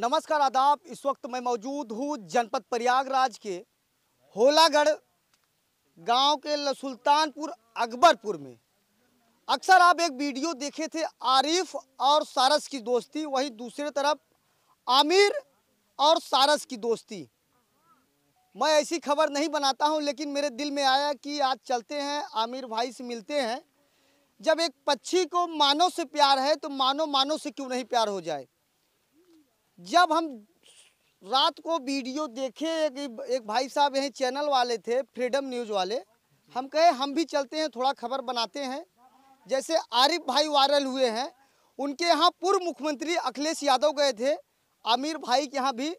नमस्कार आदाब इस वक्त मैं मौजूद हूँ जनपद प्रयागराज के होलागढ़ गांव के सुल्तानपुर अकबरपुर में अक्सर आप एक वीडियो देखे थे आरिफ और सारस की दोस्ती वहीं दूसरे तरफ आमिर और सारस की दोस्ती मैं ऐसी खबर नहीं बनाता हूं लेकिन मेरे दिल में आया कि आज चलते हैं आमिर भाई से मिलते हैं जब एक पक्षी को मानव से प्यार है तो मानो मानव से क्यों नहीं प्यार हो जाए जब हम रात को वीडियो देखे एक, एक भाई साहब यहीं चैनल वाले थे फ्रीडम न्यूज़ वाले हम कहे हम भी चलते हैं थोड़ा खबर बनाते हैं जैसे आरिफ भाई वायरल हुए हैं उनके यहाँ पूर्व मुख्यमंत्री अखिलेश यादव गए थे आमिर भाई के यहाँ भी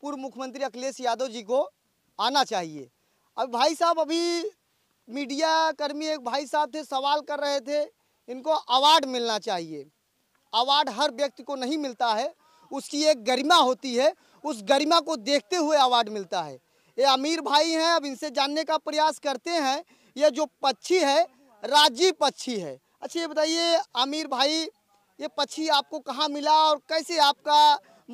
पूर्व मुख्यमंत्री अखिलेश यादव जी को आना चाहिए अब भाई साहब अभी मीडिया कर्मी एक भाई साहब थे सवाल कर रहे थे इनको अवार्ड मिलना चाहिए अवार्ड हर व्यक्ति को नहीं मिलता है उसकी एक गरिमा होती है उस गरिमा को देखते हुए अवार्ड मिलता है ये अमीर भाई हैं अब इनसे जानने का प्रयास करते हैं ये जो पक्षी है राजीव पक्षी है अच्छा ये बताइए अमीर भाई ये पक्षी आपको कहाँ मिला और कैसे आपका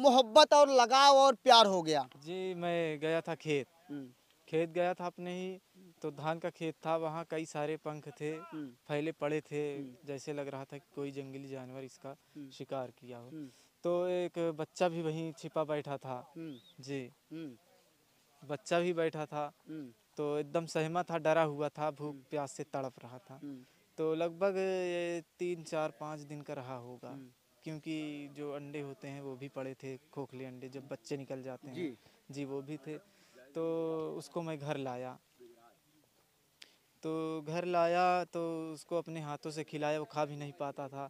मोहब्बत और लगाव और प्यार हो गया जी मैं गया था खेत हम्म। खेत गया था अपने ही तो धान का खेत था वहाँ कई सारे पंख थे हम्म। फैले पड़े थे हम्म। जैसे लग रहा था कि कोई जंगली जानवर इसका शिकार किया हो तो एक बच्चा भी वहीं छिपा बैठा था हम्म। जी हम्म। बच्चा भी बैठा था हम्म। तो एकदम सहमा था डरा हुआ था भूख प्यास से तड़प रहा था तो लगभग ये तीन चार पाँच दिन का रहा होगा क्योंकि जो अंडे होते हैं वो भी पड़े थे खोखले अंडे जब बच्चे निकल जाते हैं जी, जी वो भी थे तो उसको मैं घर लाया तो घर लाया तो उसको अपने हाथों से खिलाया वो खा भी नहीं पाता था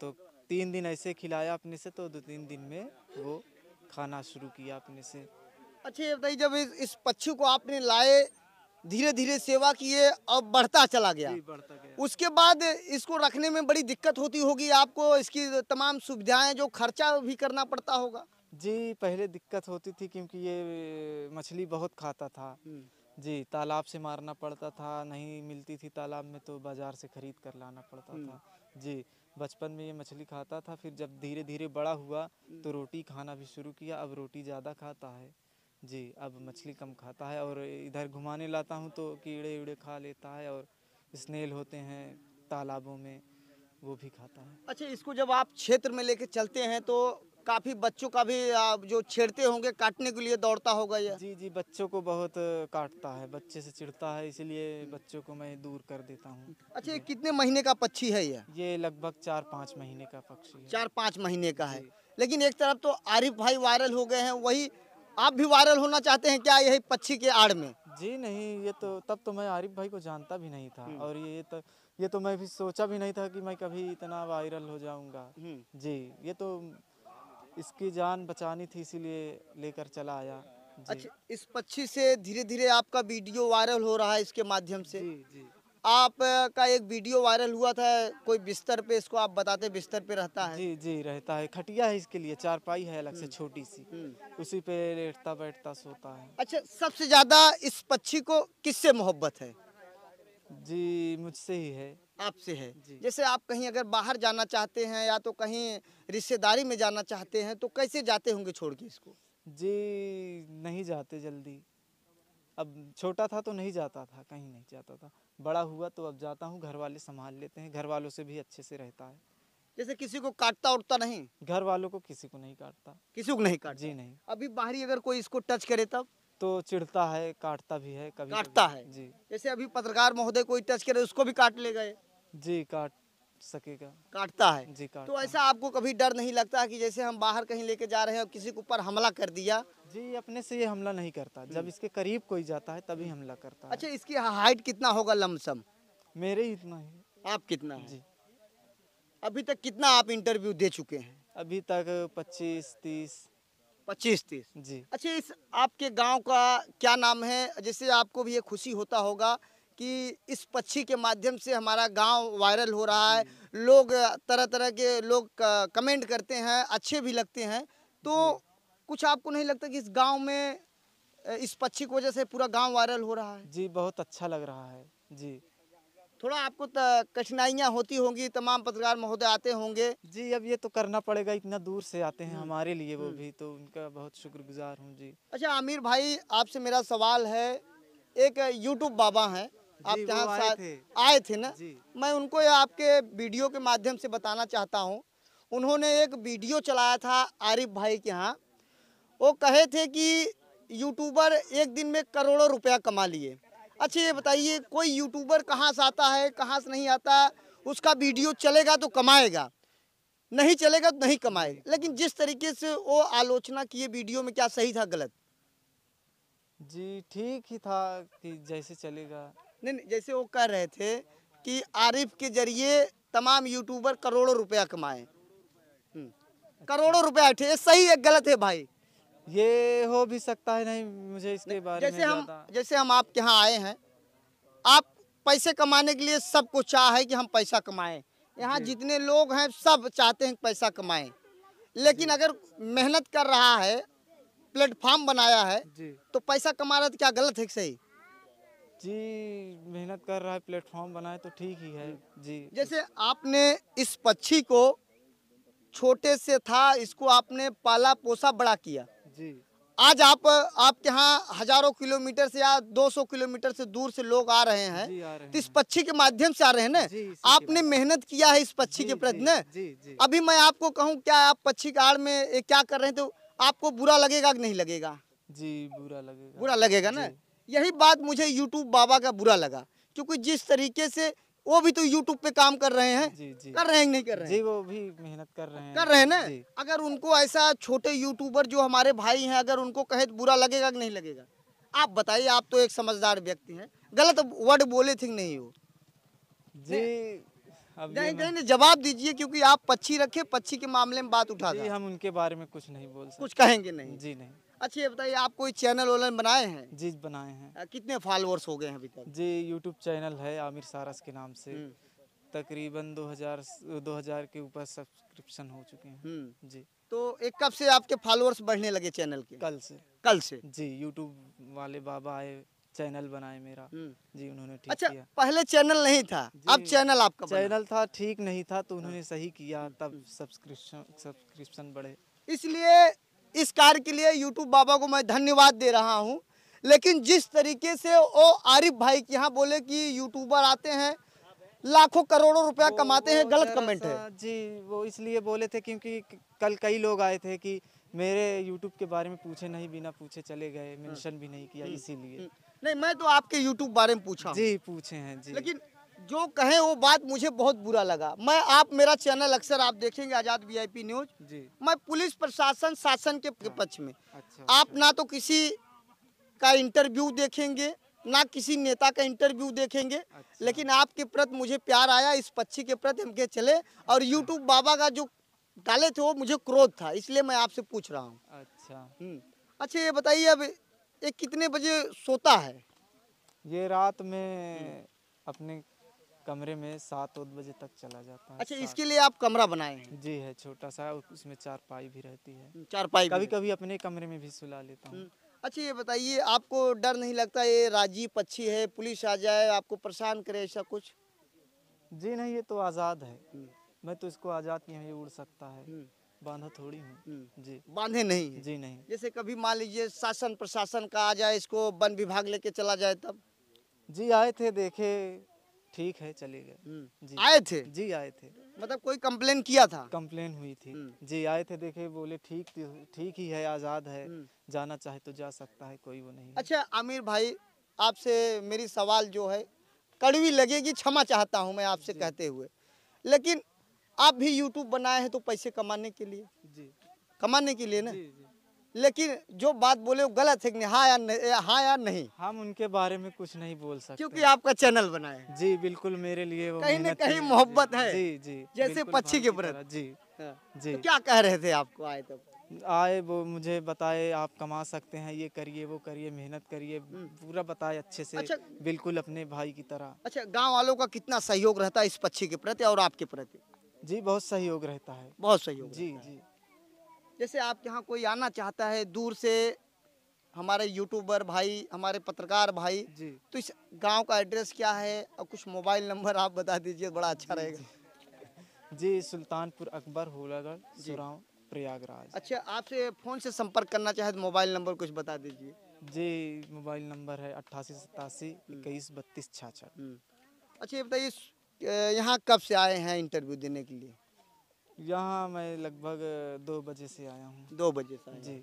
तो तीन दिन ऐसे खिलाया अपने से तो दो तीन दिन में वो खाना शुरू किया अपने से अच्छा ये बताइए जब इस, इस पक्षी को आपने लाए धीरे धीरे सेवा किए और बढ़ता चला गया।, बढ़ता गया उसके बाद इसको रखने में बड़ी दिक्कत होती होगी आपको इसकी तमाम सुविधाएं जो खर्चा भी करना पड़ता होगा जी पहले दिक्कत होती थी क्योंकि ये मछली बहुत खाता था हम्म। जी तालाब से मारना पड़ता था नहीं मिलती थी तालाब में तो बाज़ार से ख़रीद कर लाना पड़ता था जी बचपन में ये मछली खाता था फिर जब धीरे धीरे बड़ा हुआ तो रोटी खाना भी शुरू किया अब रोटी ज़्यादा खाता है जी अब मछली कम खाता है और इधर घुमाने लाता हूँ तो कीड़े उड़े खा लेता है और स्नेल होते हैं तालाबों में वो भी खाता है अच्छा इसको जब आप क्षेत्र में लेके चलते हैं तो काफ़ी बच्चों का भी जो छेड़ते होंगे काटने के लिए दौड़ता होगा ये जी जी बच्चों को बहुत काटता है बच्चे से चिड़ता है इसलिए बच्चों को मैं दूर कर देता हूँ अच्छा ये कितने महीने का पक्षी है ये ये लगभग चार पाँच महीने का पक्षी है चार पाँच महीने का है लेकिन एक तरफ तो आरिफ भाई वायरल हो गए हैं वही आप भी वायरल होना चाहते हैं क्या यही पक्षी के आड़ में जी नहीं ये तो तब तो मैं आरिफ भाई को जानता भी नहीं था हम्म। और ये तो ये तो मैं भी सोचा भी नहीं था कि मैं कभी इतना वायरल हो जाऊंगा हम्म। जी ये तो इसकी जान बचानी थी इसीलिए लेकर चला आया अच्छा इस पक्षी से धीरे धीरे आपका वीडियो वायरल हो रहा है इसके माध्यम से जी जी आपका एक वीडियो वायरल हुआ था कोई बिस्तर पे इसको आप बताते बिस्तर पे रहता है जी जी रहता है खटिया है इसके लिए चारपाई है अलग से हम्म। छोटी सी हम्म। उसी पे लेटता बैठता सोता है अच्छा सबसे ज्यादा इस पक्षी को किससे मोहब्बत है जी मुझसे ही है आपसे है जैसे आप कहीं अगर बाहर जाना चाहते हैं या तो कहीं रिश्तेदारी में जाना चाहते हैं तो कैसे जाते होंगे छोड़ के इसको जी नहीं जाते जल्दी अब छोटा था तो नहीं जाता था कहीं नहीं जाता था बड़ा हुआ तो अब जाता हूँ घर वाले संभाल लेते हैं घर वालों से भी अच्छे से रहता है जैसे किसी को काटता उठता नहीं घर वालों को किसी को नहीं काटता किसी को नहीं काटता जी नहीं अभी बाहरी अगर कोई इसको टच करे तब तो चिढ़ता है काटता भी है कभी काटता है जी जैसे अभी पत्रकार महोदय कोई टच करे उसको भी काट ले गए जी काट सकेगा काटता है जी काट तो ऐसा आपको कभी डर नहीं लगता कि जैसे हम बाहर कहीं लेके जा रहे हैं और किसी के ऊपर हमला कर दिया जी अपने से ये हमला नहीं करता हम्म। जब इसके करीब कोई जाता है तभी हमला करता है अच्छा इसकी हाइट कितना होगा लमसम मेरे ही इतना ही आप कितना जी अभी तक कितना आप इंटरव्यू दे चुके हैं अभी तक पच्चीस तीस पच्चीस तीस जी अच्छा इस आपके गांव का क्या नाम है जैसे आपको भी ये खुशी होता होगा कि इस पक्षी के माध्यम से हमारा गांव वायरल हो रहा है लोग तरह तरह के लोग कमेंट करते हैं अच्छे भी लगते हैं तो कुछ आपको नहीं लगता कि इस गांव में इस पक्षी की वजह से पूरा गांव वायरल हो रहा है जी बहुत अच्छा लग रहा है जी थोड़ा आपको कठिनाइयाँ होती होंगी तमाम पत्रकार महोदय आते होंगे जी अब ये तो करना पड़ेगा इतना दूर से आते हैं हम्म, हमारे लिए वो हम्म। भी तो उनका बहुत शुक्रगुजार हूँ जी अच्छा आमिर भाई आपसे मेरा सवाल है एक यूट्यूब बाबा हैं आप यहाँ आए आए थे ना मैं उनको आपके वीडियो के माध्यम से बताना चाहता हूँ उन्होंने एक वीडियो चलाया था आरिफ भाई के यहाँ वो कहे थे कि यूट्यूबर एक दिन में करोड़ों रुपया कमा लिए अच्छा ये बताइए कोई यूट्यूबर कहाँ से आता है कहाँ से नहीं आता उसका वीडियो चलेगा तो कमाएगा नहीं चलेगा तो नहीं कमाएगा लेकिन जिस तरीके से वो आलोचना किए वीडियो में क्या सही था गलत जी ठीक ही था कि जैसे चलेगा नहीं नहीं जैसे वो कह रहे थे कि आरिफ के जरिए तमाम यूट्यूबर करोड़ों रुपया कमाए हम्म, करोड़ों रुपया सही है गलत है भाई ये हो भी सकता है नहीं मुझे इसके बारे जैसे में हम जैसे हम आपके यहाँ आए हैं आप पैसे कमाने के लिए सबको चाह है कि हम पैसा कमाएं यहाँ जितने लोग हैं सब चाहते हैं पैसा कमाएं लेकिन अगर मेहनत कर रहा है प्लेटफॉर्म बनाया है तो पैसा कमा रहा है तो क्या गलत है सही जी मेहनत कर रहा है प्लेटफॉर्म बनाए तो ठीक ही है जी जैसे आपने इस पक्षी को छोटे से था इसको आपने पाला पोसा बड़ा किया जी आज आप आपके यहाँ हजारों किलोमीटर से या 200 किलोमीटर से दूर से लोग आ रहे हैं तो इस पक्षी के माध्यम से आ रहे हैं ना आपने मेहनत किया है इस पक्षी के प्रति न अभी मैं आपको कहूँ क्या आप पक्षी के आड़ में क्या कर रहे हैं तो आपको बुरा लगेगा कि नहीं लगेगा जी बुरा लगेगा बुरा लगेगा ना यही बात मुझे यूट्यूब बाबा का बुरा लगा क्योंकि जिस तरीके से वो भी तो यूट्यूब पे काम कर रहे हैं जी, जी, कर रहे हैं नहीं कर रहे हैं जी वो भी मेहनत कर रहे हैं कर रहे हैं ना अगर उनको ऐसा छोटे यूट्यूबर जो हमारे भाई हैं अगर उनको कहे तो बुरा लगेगा कि नहीं लगेगा आप बताइए आप तो एक समझदार व्यक्ति हैं गलत वर्ड बोले थे नहीं हो जी अब जवाब दीजिए क्योंकि आप पक्षी रखे पक्षी के मामले में बात उठा हम उनके बारे में कुछ नहीं बोल सकते कुछ कहेंगे नहीं जी नहीं अच्छा ये बताइए आप कोई चैनल ऑनलाइन बनाए हैं जी बनाए हैं कितने फॉलोअर्स हो गए हैं अभी तक जी यूट्यूब चैनल है आमिर सारस के नाम से हम्म। तकरीबन 2000 2000 के ऊपर सब्सक्रिप्शन हो चुके हैं हम्म। जी तो एक कब से आपके फॉलोअर्स बढ़ने लगे चैनल के कल से कल से जी यूट्यूब वाले बाबा आए चैनल बनाए मेरा हम्म। जी उन्होंने ठीक अच्छा, किया पहले चैनल नहीं था अब चैनल आपका चैनल था ठीक नहीं था तो उन्होंने हाँ। सही किया तब सब्सक्रिप्शन सब्सक्रिप्शन बढ़े इसलिए इस कार्य के लिए यूट्यूब बाबा को मैं धन्यवाद दे रहा हूँ लेकिन जिस तरीके से वो आरिफ भाई के यहाँ बोले कि यूट्यूबर आते हैं लाखों करोड़ों रुपया कमाते हैं गलत कमेंट है जी वो इसलिए बोले थे क्योंकि कल कई लोग आए थे कि मेरे यूट्यूब के बारे में पूछे नहीं बिना पूछे चले गए मेंशन भी नहीं किया हम्म, इसीलिए हम्म, नहीं मैं तो आपके यूट्यूब बारे में पूछा जी पूछे हैं जी लेकिन जो कहें वो बात मुझे बहुत बुरा लगा मैं आप मेरा चैनल अक्सर आप देखेंगे आजाद वीआईपी न्यूज जी मैं पुलिस प्रशासन शासन के हाँ। पक्ष में अच्छा। आप ना तो किसी का इंटरव्यू देखेंगे ना किसी नेता का इंटरव्यू देखेंगे अच्छा। लेकिन आपके प्रति मुझे प्यार आया इस पक्षी के प्रति हम के चले और यूट्यूब अच्छा। बाबा का जो डाले थे वो मुझे क्रोध था इसलिए मैं आपसे पूछ रहा हूँ अच्छा हम्म। अच्छा ये बताइए अब ये कितने बजे सोता है ये रात में हम्म। अपने कमरे में सात आठ बजे तक चला जाता है अच्छा इसके लिए आप कमरा बनाए हैं जी है छोटा सा उसमें चार पाई भी रहती है हम्म, चार पाई कभी कभी अपने कमरे में भी सुला लेता हूँ हम्म, अच्छा ये बताइए आपको डर नहीं लगता ये राजीव पक्षी है पुलिस आ जाए आपको परेशान करे ऐसा कुछ जी नहीं ये तो आज़ाद है हम्म। मैं तो इसको आज़ाद किया ये उड़ सकता है बांधा थोड़ी हूँ जी बांधे नहीं है। जी नहीं जैसे कभी मान लीजिए शासन प्रशासन का आ जाए इसको वन विभाग लेके चला जाए तब जी आए थे देखे ठीक है चले गए हम्म। आए थे जी आए थे मतलब कोई कम्प्लेन किया था कम्प्लेन हुई थी हम्म। जी आए थे देखे बोले ठीक ठीक ही है आज़ाद है हम्म। जाना चाहे तो जा सकता है कोई वो नहीं अच्छा आमिर भाई आपसे मेरी सवाल जो है कड़वी लगेगी क्षमा चाहता हूँ मैं आपसे कहते हुए लेकिन आप भी यूट्यूब बनाए हैं तो पैसे कमाने के लिए जी कमाने के लिए ना जी, जी। लेकिन जो बात बोले वो गलत है हाँ या नहीं हाँ या नहीं हम उनके बारे में कुछ नहीं बोल सकते क्योंकि आपका चैनल बनाए जी बिल्कुल मेरे लिए वो कहीं न कहीं मोहब्बत है जी जी जैसे पक्षी के प्रति जी हाँ। जी तो क्या कह रहे थे आपको आए तो आए वो मुझे बताए आप कमा सकते हैं ये करिए वो करिए मेहनत करिए हम्म। पूरा बताए अच्छे से अच्छा, बिल्कुल अपने भाई की तरह अच्छा गांव वालों का कितना सहयोग रहता है इस पक्षी के प्रति और आपके प्रति जी बहुत सहयोग रहता है बहुत सहयोग जी जी जैसे आप यहाँ कोई आना चाहता है दूर से हमारे यूट्यूबर भाई हमारे पत्रकार भाई जी तो इस गांव का एड्रेस क्या है और कुछ मोबाइल नंबर आप बता दीजिए बड़ा अच्छा रहेगा जी सुल्तानपुर अकबर होलागढ़ प्रयागराज अच्छा आपसे फ़ोन से संपर्क करना चाहे तो मोबाइल नंबर कुछ बता दीजिए जी मोबाइल नंबर है अट्ठासी सतासी हम्म। इक्कीस बत्तीस छाछठ हम्म। अच्छा ये बताइए यहाँ कब से आए हैं इंटरव्यू देने के लिए यहाँ मैं लगभग दो बजे से आया हूँ दो बजे से जी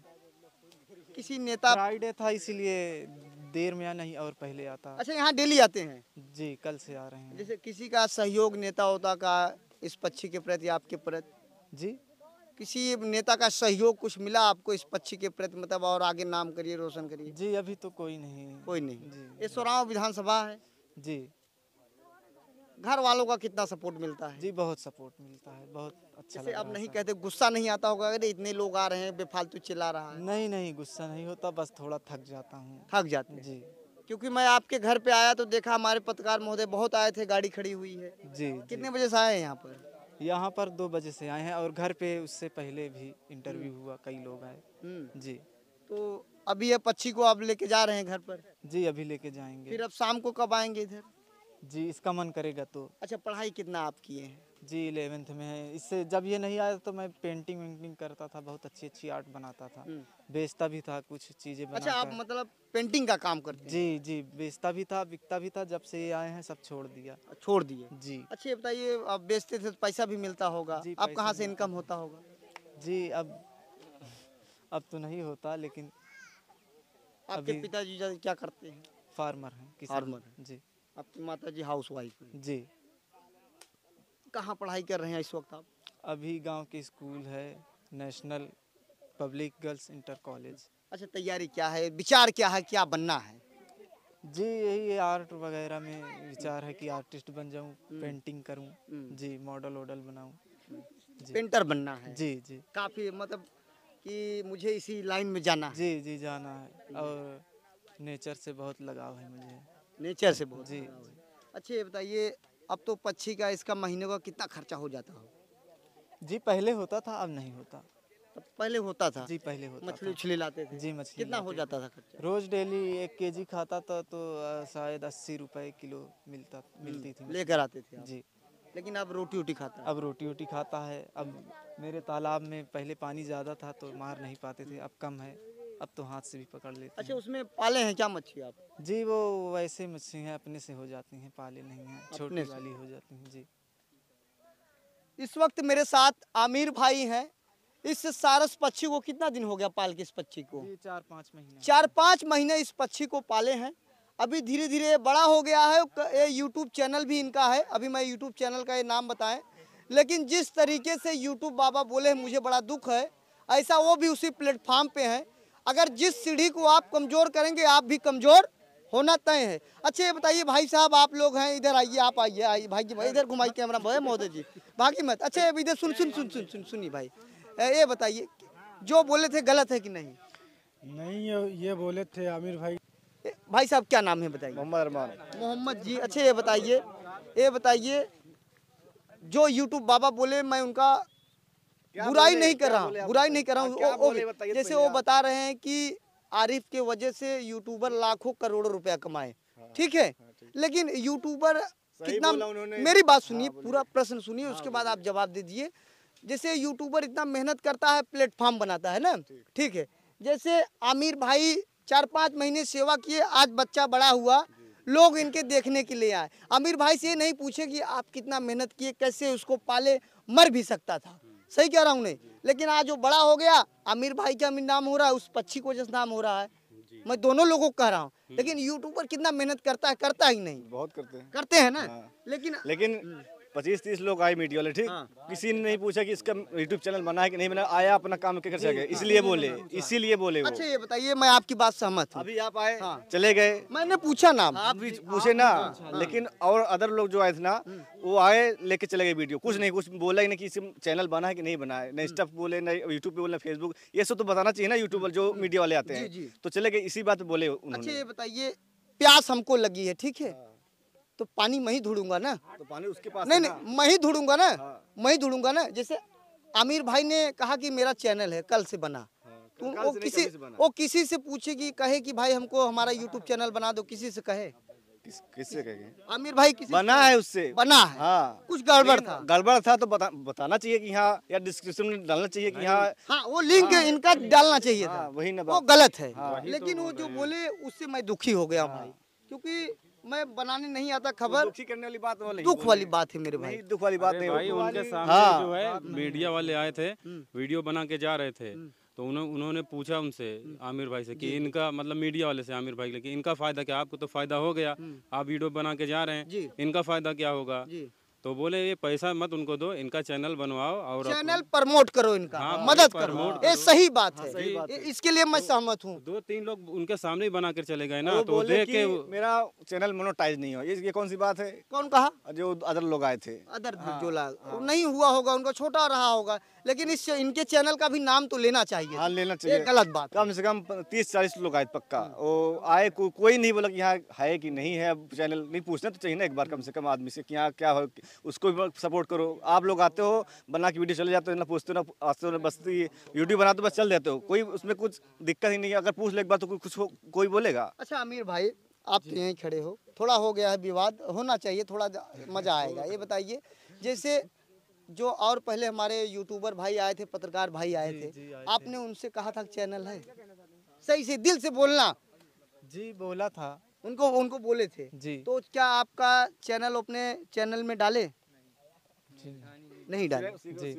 किसी नेता फ्राइडे था इसीलिए देर में या नहीं और पहले आता अच्छा यहाँ डेली आते हैं जी कल से आ रहे हैं जैसे किसी का सहयोग नेता होता का इस पक्षी के प्रति आपके प्रति जी किसी नेता का सहयोग कुछ मिला आपको इस पक्षी के प्रति मतलब और आगे नाम करिए रोशन करिए जी अभी तो कोई नहीं कोई नहीं जी ये सोराव विधानसभा है जी घर वालों का कितना सपोर्ट मिलता है जी बहुत सपोर्ट मिलता है बहुत अच्छा जैसे अब नहीं कहते गुस्सा नहीं आता होगा अरे इतने लोग आ रहे हैं बेफालतू चिल्ला रहा है नहीं नहीं गुस्सा नहीं होता बस थोड़ा थक जाता हूँ थक जाते जी क्योंकि मैं आपके घर पे आया तो देखा हमारे पत्रकार महोदय बहुत आए थे गाड़ी खड़ी हुई है जी कितने बजे से आए हैं यहाँ पर यहाँ पर दो बजे से आए हैं और घर पे उससे पहले भी इंटरव्यू हम्म। हुआ कई लोग आए हम्म। जी तो अभी ये पक्षी को आप लेके जा रहे हैं घर पर जी अभी लेके जाएंगे फिर अब शाम को कब आएंगे इधर जी इसका मन करेगा तो अच्छा पढ़ाई कितना आप किए हैं जी इलेवेंथ में है इससे जब ये नहीं आया तो मैं पेंटिंग वेंटिंग करता था बहुत अच्छी अच्छी आर्ट बनाता था हम्म। बेचता भी था कुछ चीज़ें अच्छा आप मतलब पेंटिंग का काम करते जी जी बेचता भी था बिकता भी था जब से ये आए हैं सब छोड़ दिया छोड़ दिए जी अच्छा बताइए आप बेचते थे तो पैसा भी मिलता होगा आप कहाँ से इनकम होता होगा जी अब अब तो नहीं होता लेकिन आपके पिताजी क्या करते हैं फार्मर हैं फार्मर जी आपकी माता जी हाउस वाइफ जी कहाँ पढ़ाई कर रहे हैं इस वक्त आप अभी गांव के स्कूल है national public girls inter college अच्छा तैयारी क्या है विचार क्या है क्या बनना है जी यही आर्ट वगैरह में विचार है कि आर्टिस्ट बन जाऊं पेंटिंग हम्म। करूं हम्म। जी मॉडल वॉडल बनाऊं पेंटर हम्म। बनना है जी जी काफ़ी मतलब कि मुझे इसी लाइन में जाना है जी जी जाना है और नेचर से बहुत लगाव है मुझे नेचर से बहुत जी अच्छा ये बताइए अब तो पक्षी का इसका महीने का कितना खर्चा हो जाता हो जी पहले होता था अब नहीं होता तब पहले होता था जी पहले होता मछली उछली लाते थे जी मछली कितना हो जाता था खर्चा रोज डेली एक केजी खाता था तो शायद अस्सी रुपए किलो मिलता हम्म, मिलती थी लेकर आते थे जी लेकिन अब रोटी वोटी खाता अब रोटी वोटी खाता है अब मेरे तालाब में पहले पानी ज़्यादा था तो मार नहीं पाते थे अब कम है अब तो हाथ से भी पकड़ लेते अच्छा उसमें पाले हैं क्या मछली आप जी वो वैसे मछली हैं अपने से हो जाती हैं पाले नहीं हैं छोटे वाली हो जाती हैं जी इस वक्त मेरे साथ आमिर भाई हैं इस सारस पक्षी को कितना दिन हो गया पाल के इस पक्षी को चार पाँच महीने चार पाँच महीने इस पक्षी को पाले हैं अभी धीरे धीरे बड़ा हो गया है ये यूट्यूब चैनल भी इनका है अभी मैं यूट्यूब चैनल का ये नाम बताएं लेकिन जिस तरीके से यूट्यूब बाबा बोले मुझे बड़ा दुख है ऐसा वो भी उसी प्लेटफॉर्म पे हैं अगर जिस सीढ़ी को आप कमज़ोर करेंगे आप भी कमज़ोर होना तय है अच्छा ये बताइए भाई साहब आप लोग हैं इधर आइए आप आइए आइए भाई जी भाई इधर घुमाई कैमरा भाई महोदय जी भागी मत अच्छा इधर सुन सुन सुन सुन सुन सुनिए भाई ये बताइए जो बोले थे गलत है कि नहीं नहीं ये बोले थे आमिर भाई भाई साहब क्या नाम है बताइए मोहम्मद अरमान मोहम्मद जी अच्छा ये बताइए ये बताइए जो यूट्यूब बाबा बोले मैं उनका बुराई नहीं कर रहा बुराई नहीं कर रहा हूँ तो जैसे वो बता रहे हैं कि आरिफ के वजह से यूट्यूबर लाखों करोड़ों रुपया कमाए हाँ, ठीक है हाँ, लेकिन यूट्यूबर कितना मेरी बात सुनिए हाँ, पूरा प्रश्न सुनिए उसके बाद आप जवाब दे दीजिए जैसे यूट्यूबर इतना मेहनत करता है प्लेटफॉर्म बनाता है ना ठीक है जैसे आमिर भाई चार पाँच महीने सेवा किए आज बच्चा बड़ा हुआ लोग इनके देखने के लिए आए आमिर भाई से ये नहीं पूछे कि आप कितना मेहनत किए कैसे उसको पाले मर भी सकता था सही कह रहा हूँ नहीं लेकिन आज जो बड़ा हो गया आमिर भाई का अमीर नाम हो रहा है उस पक्षी को जैसे नाम हो रहा है मैं दोनों लोगों को कह रहा हूँ हम्म। लेकिन यूट्यूब पर कितना मेहनत करता है करता ही नहीं बहुत करते हैं करते हैं ना हाँ। लेकिन लेकिन हम्म। पच्चीस तीस लोग आए मीडिया वाले ठीक हाँ। किसी ने नहीं पूछा कि इसका यूट्यूब चैनल बना है कि नहीं बना आया अपना काम कर सके इसलिए हाँ। बोले इसीलिए बोले अच्छा ये बताइए मैं आपकी बात सहमत हूँ अभी आप आए हाँ। चले गए मैंने पूछा ना आप भी पूछे ना लेकिन और अदर लोग जो आए थे ना हम्म। वो आए लेके चले गए वीडियो कुछ नहीं कुछ बोला ही नहीं कि चैनल बना है कि नहीं बना है न स्टफ हम्म। बोले न यूट्यूब पे बोले फेसबुक ये सब तो बताना चाहिए ना यूट्यूब जो मीडिया हम्म। वाले आते हैं तो चले गए इसी बात बोले अच्छा, उन्होंने बताइए प्यास हमको लगी है ठीक है हाँ। तो पानी मैं ही ना तो पानी उसके पास नहीं नहीं मैं ही ढूंढूंगा ना हाँ। मैं ही ढूंढूंगा ना जैसे आमिर भाई ने कहा कि मेरा चैनल है कल से बना हाँ, वो किसी वो किसी से पूछे कि कहे कि भाई हमको हमारा यूट्यूब चैनल बना दो किसी से कहे किस किससे कहेंगे आमिर भाई किसी बना है उससे बना है हाँ कुछ गड़बड़ था गड़बड़ था तो बता, बताना चाहिए कि हाँ या डिस्क्रिप्शन में डालना चाहिए कि हाँ हाँ वो लिंक हाँ, इनका डालना चाहिए हाँ, था वही ना वो गलत है हाँ, लेकिन तो वो जो बोले उससे मैं दुखी हो गया हाँ। भाई क्यूँकी मैं बनाने नहीं आता खबर दुखी करने वाली बात वाली दुख वाली बात है मेरे भाई दुख वाली बात नहीं भाई उनके सामने हाँ। जो है मीडिया वाले आए थे हम्म। वीडियो बना के जा रहे थे हम्म। तो उन्होंने उन्होंने पूछा उनसे हम्म। आमिर भाई से कि इनका मतलब मीडिया वाले से आमिर भाई के कि इनका फायदा क्या आपको तो फायदा हो गया आप वीडियो बना के जा रहे हैं इनका फायदा क्या होगा तो बोले ये पैसा मत उनको दो इनका चैनल बनवाओ और चैनल प्रमोट करो इनका हाँ, मदद करो ये सही बात हाँ, है सही बात इसके लिए मैं तो सहमत हूँ दो तीन लोग उनके सामने ही बना कर चले गए ना तो देख के मेरा चैनल मोनोटाइज नहीं हो ये, कौन सी बात है कौन कहा जो अदर लोग आए थे अदर हाँ, जो हाँ। नहीं हुआ होगा उनका छोटा रहा होगा लेकिन इस इनके चैनल का भी नाम तो लेना चाहिए हाँ लेना चाहिए गलत बात कम से कम तीस चालीस लोग आए पक्का वो आए कोई नहीं बोला कि यहाँ है कि नहीं है अब चैनल नहीं पूछना तो चाहिए ना एक बार कम से कम आदमी से यहाँ क्या हो उसको भी सपोर्ट करो आप लोग आते हो बना के वीडियो चले जाते हो ना पूछते हो ना आते हो ना बस यूट्यूब बनाते हो बस चल देते हो कोई उसमें कुछ दिक्कत ही नहीं है अगर पूछ ले एक बार तो कुछ कोई बोलेगा अच्छा आमिर भाई आप तो यहीं खड़े हो थोड़ा हो गया है विवाद होना चाहिए थोड़ा मज़ा आएगा ये बताइए जैसे जो और पहले हमारे यूट्यूबर भाई आए थे पत्रकार भाई आए थे आपने उनसे कहा था चैनल है सही से दिल से बोलना जी बोला था उनको उनको बोले थे जी तो क्या आपका चैनल अपने चैनल में डाले नहीं डाले जी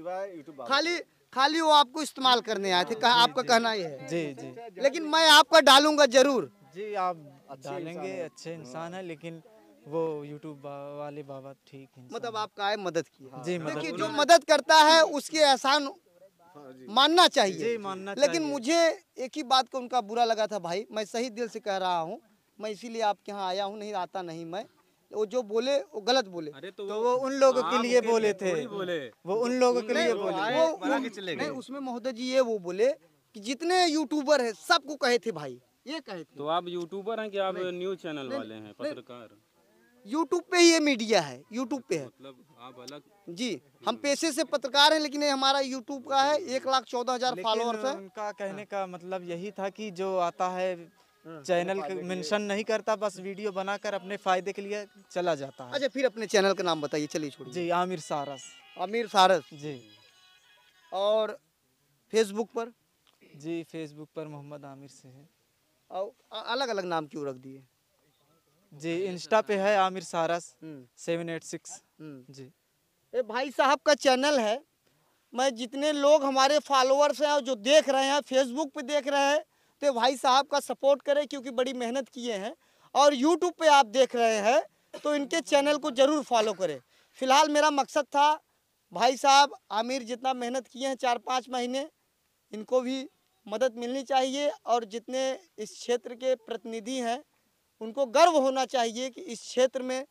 खाली खाली वो आपको इस्तेमाल करने आए थे हाँ, कहा आपका कहना ही है जी जी लेकिन मैं आपका डालूंगा जरूर जी आप डालेंगे अच्छे हाँ। इंसान है लेकिन वो यूट्यूब वाले बाबा ठीक है मतलब आपका आए मदद की हाँ। जी मदद जो मदद करता है उसके एहसान हाँ, मानना चाहिए जी, मानना लेकिन मुझे एक ही बात को उनका बुरा लगा था भाई मैं सही दिल से कह रहा हूँ मैं इसीलिए आपके यहाँ आया हूँ नहीं आता नहीं मैं वो जो बोले वो गलत बोले तो, तो वो उन लोगों के लिए बोले थे बोले वो उन लोगों के लिए बोले वो नहीं उसमें महोदय जी ये वो बोले कि जितने यूट्यूबर है सबको कहे थे भाई ये कहे थे तो आप यूट्यूबर हैं कि आप न्यूज चैनल वाले हैं पत्रकार यूट्यूब पे ये मीडिया है यूट्यूब पे है मतलब आप अलग जी हम पैसे से पत्रकार हैं लेकिन ये हमारा यूट्यूब का है एक लाख चौदह हजार फॉलोअर्स है उनका कहने का मतलब यही था कि जो आता है हाँ, चैनल मेंशन नहीं करता बस वीडियो बनाकर अपने फायदे के लिए चला जाता है अच्छा फिर अपने चैनल का नाम बताइए चलिए छोड़िए जी आमिर सारस आमिर सारस जी और फेसबुक पर जी फेसबुक पर मोहम्मद आमिर से है और अलग अलग नाम क्यों रख दिए जी इंस्टा पे है आमिर सारस seven eight six G A भाई साहब का चैनल है मैं जितने लोग हमारे फॉलोअर्स हैं और जो देख रहे हैं फेसबुक पे देख रहे हैं तो भाई साहब का सपोर्ट करें क्योंकि बड़ी मेहनत किए हैं और यूट्यूब पे आप देख रहे हैं तो इनके चैनल को ज़रूर फॉलो करें फ़िलहाल मेरा मकसद था भाई साहब आमिर जितना मेहनत किए हैं चार पाँच महीने इनको भी मदद मिलनी चाहिए और जितने इस क्षेत्र के प्रतिनिधि हैं उनको गर्व होना चाहिए कि इस क्षेत्र में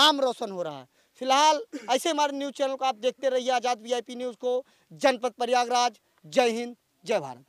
नाम रोशन हो रहा है फिलहाल ऐसे हमारे न्यूज़ चैनल को आप देखते रहिए आज़ाद वीआईपी न्यूज़ को जनपद प्रयागराज जय हिंद जय भारत